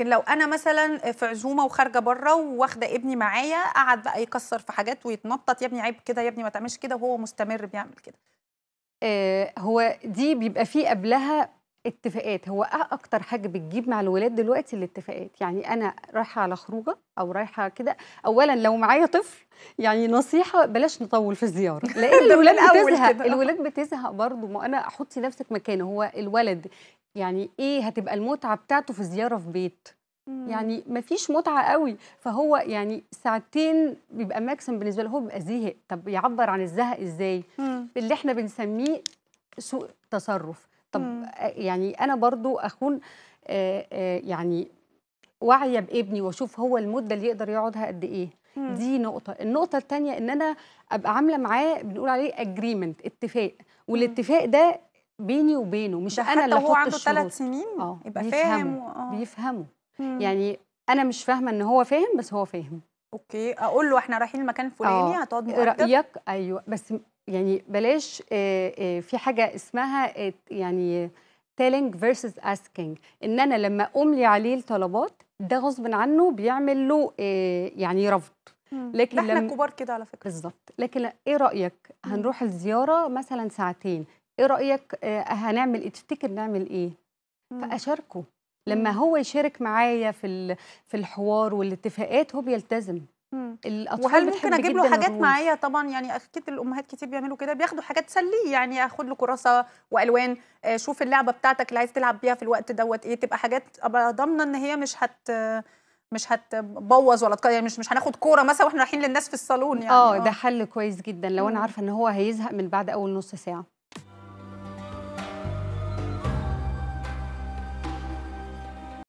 لكن لو انا مثلا في عزومه وخارجه بره واخده ابني معايا قعد بقى يكسر في حاجات ويتنطط يا ابني عيب كده يا ابني ما تعملش كده وهو مستمر بيعمل كده آه، هو دي بيبقى فيه قبلها اتفاقات هو اكتر حاجه بتجيب مع الولاد دلوقتي الاتفاقات يعني انا رايحه على خروجه او رايحه كده اولا لو معايا طفل يعني نصيحه بلاش نطول في الزياره لان الولاد بتزهق الولاد بتزهق برضه ما انا حطي نفسك مكانه هو الولد يعني ايه هتبقى المتعه بتاعته في زياره في بيت مم. يعني مفيش متعه قوي فهو يعني ساعتين بيبقى ماكسيم بالنسبه له هو بيبقى زهق طب يعبر عن الزهق ازاي مم. اللي احنا بنسميه سوء تصرف طب مم. يعني انا برضو اكون يعني واعيه بابني واشوف هو المده اللي يقدر يقعدها قد ايه مم. دي نقطه النقطه الثانيه ان انا ابقى عامله معاه بنقول عليه اجريمنت اتفاق والاتفاق ده بيني وبينه مش انا اللي هو عنده ثلاث سنين أوه. يبقى فاهم آه. بيفهمه بيفهموا يعني انا مش فاهمه ان هو فاهم بس هو فاهم اوكي اقول له احنا رايحين المكان الفلاني آه، هتقعد مؤقت رايك ايوه بس يعني بلاش آه، في حاجه اسمها يعني تيلينج فيرسز اسكينج ان انا لما املي عليه الطلبات ده غصب عنه بيعمل له يعني رفض لكن احنا لم... كبار كده على فكره بالظبط لكن ايه رايك هنروح الزياره مثلا ساعتين ايه رايك آه، هنعمل ايه تفتكر نعمل ايه فاشاركه لما هو يشارك معايا في في الحوار والاتفاقات هو بيلتزم الاطفال وهل ممكن اجيب له حاجات معايا طبعا يعني اكيد الامهات كتير بيعملوا كده بياخدوا حاجات تسليه يعني اخد له كراسه والوان آه، شوف اللعبه بتاعتك اللي عايز تلعب بيها في الوقت دوت ايه تبقى حاجات ابقى ضامنه ان هي مش هت مش هتبوظ ولا يعني مش مش هناخد كوره مثلا واحنا رايحين للناس في الصالون يعني اه, آه. ده حل كويس جدا لو انا عارفه ان هو هيزهق من بعد اول نص ساعه